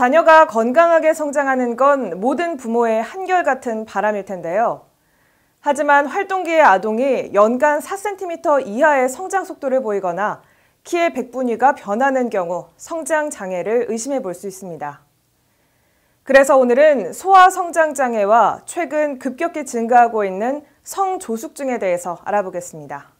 자녀가 건강하게 성장하는 건 모든 부모의 한결같은 바람일 텐데요. 하지만 활동기의 아동이 연간 4cm 이하의 성장 속도를 보이거나 키의 백분위가 변하는 경우 성장 장애를 의심해 볼 수 있습니다. 그래서 오늘은 소아 성장 장애와 최근 급격히 증가하고 있는 성조숙증에 대해서 알아보겠습니다.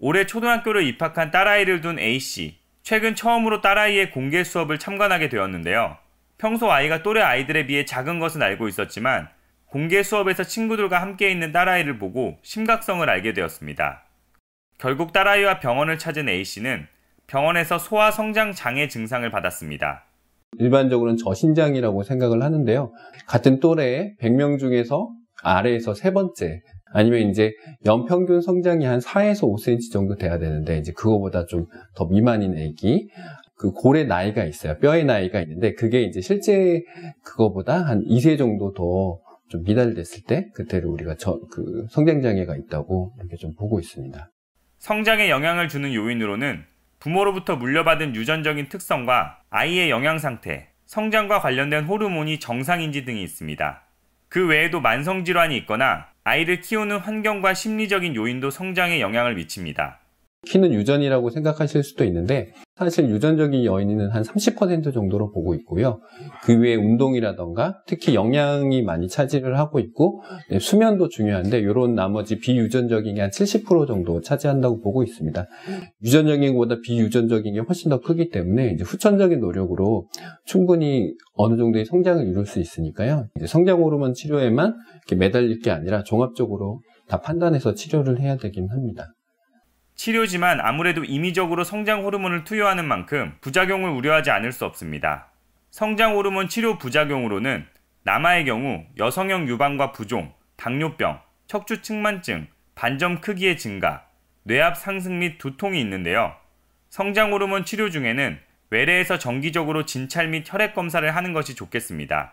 올해 초등학교를 입학한 딸아이를 둔 A씨. 최근 처음으로 딸아이의 공개 수업을 참관하게 되었는데요. 평소 아이가 또래 아이들에 비해 작은 것은 알고 있었지만 공개 수업에서 친구들과 함께 있는 딸아이를 보고 심각성을 알게 되었습니다. 결국 딸아이와 병원을 찾은 A씨는 병원에서 소아 성장 장애 증상을 받았습니다. 일반적으로는 저신장이라고 생각을 하는데요. 같은 또래의 100명 중에서 아래에서 세 번째 아니면 이제 연평균 성장이 한 4에서 5cm 정도 돼야 되는데 이제 그거보다 좀 더 미만인 애기 그 골의 나이가 있어요. 뼈의 나이가 있는데 그게 이제 실제 그거보다 한 2세 정도 더 좀 미달됐을 때 그때를 우리가 저, 그 성장 장애가 있다고 이렇게 좀 보고 있습니다. 성장에 영향을 주는 요인으로는 부모로부터 물려받은 유전적인 특성과 아이의 영양 상태, 성장과 관련된 호르몬이 정상인지 등이 있습니다. 그 외에도 만성 질환이 있거나 아이를 키우는 환경과 심리적인 요인도 성장에 영향을 미칩니다. 키는 유전이라고 생각하실 수도 있는데 사실 유전적인 여인은한 30% 정도로 보고 있고요. 그 외에 운동이라던가 특히 영양이 많이 차지를 하고 있고 네, 수면도 중요한데 이런 나머지 비유전적인 게 한 70% 정도 차지한다고 보고 있습니다. 유전적인 것보다 비유전적인 게 훨씬 더 크기 때문에 이제 후천적인 노력으로 충분히 어느 정도의 성장을 이룰 수 있으니까요. 성장 호르몬 치료에만 매달릴 게 아니라 종합적으로 다 판단해서 치료를 해야 되긴 합니다. 치료지만 아무래도 임의적으로 성장 호르몬을 투여하는 만큼 부작용을 우려하지 않을 수 없습니다. 성장 호르몬 치료 부작용으로는 남아의 경우 여성형 유방과 부종, 당뇨병, 척추 측만증, 반점 크기의 증가, 뇌압 상승 및 두통이 있는데요. 성장 호르몬 치료 중에는 외래에서 정기적으로 진찰 및 혈액 검사를 하는 것이 좋겠습니다.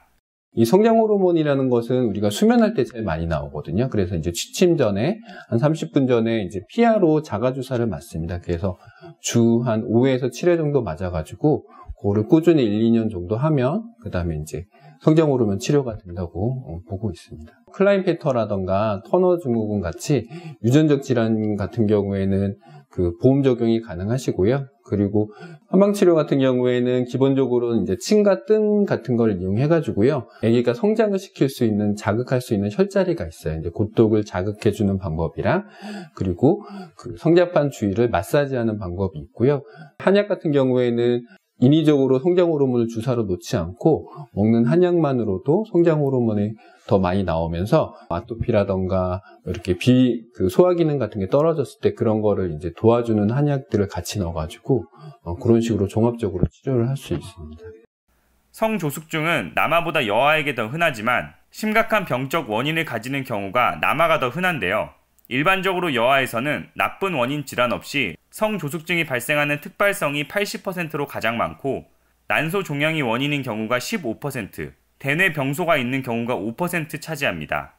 이 성장 호르몬이라는 것은 우리가 수면할 때 제일 많이 나오거든요. 그래서 이제 취침 전에 한 30분 전에 이제 피아로 자가 주사를 맞습니다. 그래서 주 한 5회에서 7회 정도 맞아 가지고 그거를 꾸준히 1, 2년 정도 하면 그다음에 이제 성장 호르몬 치료가 된다고 어, 보고 있습니다. 클라인 페터라던가 터너 증후군 같이 유전적 질환 같은 경우에는 그 보험 적용이 가능하시고요. 그리고 한방치료 같은 경우에는 기본적으로 이제 침과 뜸 같은 걸 이용해 가지고요. 아기가 성장을 시킬 수 있는 자극할 수 있는 혈자리가 있어요. 이제 고독을 자극해 주는 방법이랑 그리고 그 성장판 주위를 마사지하는 방법이 있고요. 한약 같은 경우에는 인위적으로 성장 호르몬을 주사로 놓지 않고 먹는 한약만으로도 성장 호르몬이 더 많이 나오면서 아토피라던가 이렇게 비그 소화 기능 같은 게 떨어졌을 때 그런 거를 이제 도와주는 한약들을 같이 넣어가지고 어, 그런 식으로 종합적으로 치료를 할 수 있습니다. 성조숙증은 남아보다 여아에게 더 흔하지만 심각한 병적 원인을 가지는 경우가 남아가 더 흔한데요. 일반적으로 여아에서는 나쁜 원인 질환 없이 성조숙증이 발생하는 특발성이 80%로 가장 많고 난소 종양이 원인인 경우가 15%, 대뇌 병소가 있는 경우가 5% 차지합니다.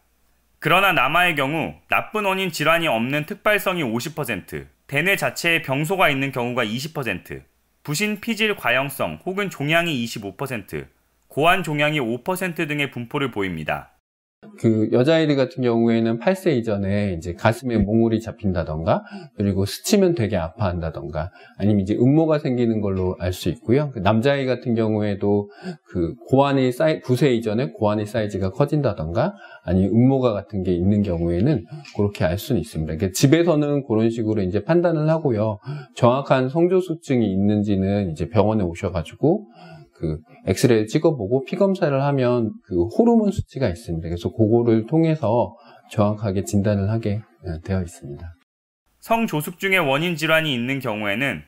그러나 남아의 경우 나쁜 원인 질환이 없는 특발성이 50%, 대뇌 자체에 병소가 있는 경우가 20%, 부신 피질 과형성 혹은 종양이 25%, 고환 종양이 5% 등의 분포를 보입니다. 그 여자아이들 같은 경우에는 8세 이전에 이제 가슴에 네. 몽골이 잡힌다던가 그리고 스치면 되게 아파한다던가 아니면 이제 음모가 생기는 걸로 알 수 있고요. 그 남자아이 같은 경우에도 그 고환의 사이 9세 이전에 고환의 사이즈가 커진다던가 아니면 음모가 같은 게 있는 경우에는 그렇게 알 수는 있습니다. 그러니까 집에서는 그런 식으로 이제 판단을 하고요. 정확한 성조숙증이 있는지는 이제 병원에 오셔가지고 그 엑스레이 를 찍어보고 피 검사를 하면 그 호르몬 수치가 있습니다. 그래서 그거를 통해서 정확하게 진단을 하게 어, 되어 있습니다. 성조숙증의 원인 질환이 있는 경우에는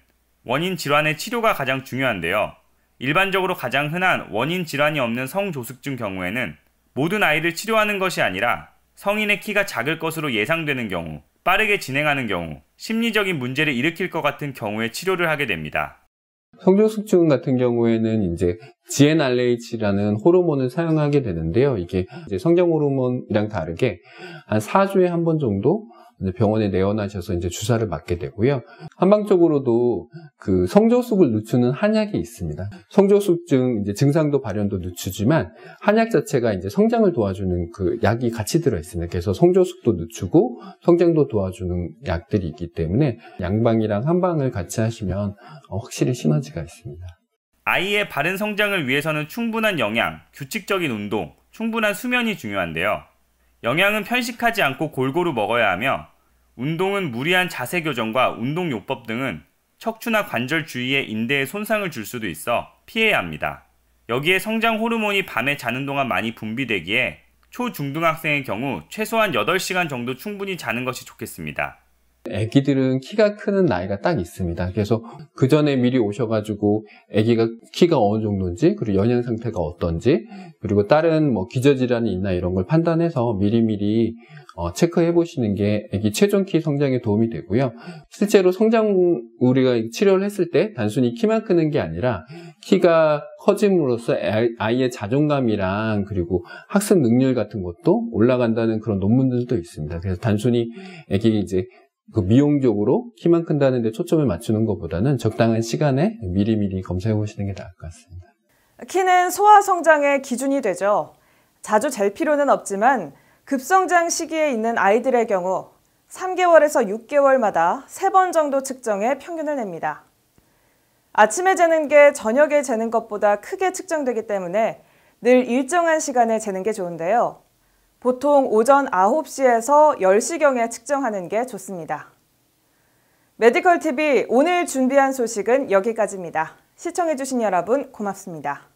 원인 질환의 치료가 가장 중요한데요. 일반적으로 가장 흔한 원인 질환이 없는 성조숙증 경우에는 모든 아이를 치료하는 것이 아니라 성인의 키가 작을 것으로 예상되는 경우, 빠르게 진행하는 경우, 심리적인 문제를 일으킬 것 같은 경우에 치료를 하게 됩니다. 성적숙증 같은 경우에는 이제 GnRH라는 호르몬을 사용하게 되는데요. 이게 성장 호르몬이랑 다르게 한 4주에 한 번 정도 병원에 내원하셔서 이제 주사를 맞게 되고요. 한방적으로도 그 성저숙을 늦추는 한약이 있습니다. 성저숙증 이제 증상도 발현도 늦추지만 한약 자체가 이제 성장을 도와주는 그 약이 같이 들어 있습니다. 그래서 성저숙도 늦추고 성장도 도와주는 약들이 있기 때문에 양방이랑 한방을 같이 하시면 어, 확실히 시너지가 있습니다. 아이의 바른 성장을 위해서는 충분한 영양, 규칙적인 운동, 충분한 수면이 중요한데요. 영양은 편식하지 않고 골고루 먹어야 하며 운동은 무리한 자세 교정과 운동 요법 등은 척추나 관절 주위의 인대에 손상을 줄 수도 있어 피해야 합니다. 여기에 성장 호르몬이 밤에 자는 동안 많이 분비되기에 초중등학생의 경우 최소한 8시간 정도 충분히 자는 것이 좋겠습니다. 아기들은 키가 크는 나이가 딱 있습니다. 그래서 그 전에 미리 오셔가지고 아기가 키가 어느 정도인지 그리고 영양 상태가 어떤지 그리고 다른 뭐 기저질환이 있나 이런 걸 판단해서 미리미리 어, 체크해 보시는 게 아기 최종 키 성장에 도움이 되고요. 실제로 성장 우리가 치료를 했을 때 단순히 키만 크는 게 아니라 키가 커짐으로써 아, 아이의 자존감이랑 그리고 학습 능률 같은 것도 올라간다는 그런 논문들도 있습니다. 그래서 단순히 아기 이제 그 미용적으로 키만 큰다는 데 초점을 맞추는 것보다는 적당한 시간에 미리미리 검사해 보시는 게 나을 것 같습니다. 키는 소화 성장의 기준이 되죠. 자주 잴 필요는 없지만 급성장 시기에 있는 아이들의 경우 3개월에서 6개월마다 3번 정도 측정해 평균을 냅니다. 아침에 재는 게 저녁에 재는 것보다 크게 측정되기 때문에 늘 일정한 시간에 재는 게 좋은데요. 보통 오전 9시에서 10시경에 측정하는 게 좋습니다. 메디컬 TV 오늘 준비한 소식은 여기까지입니다. 시청해주신 여러분 고맙습니다.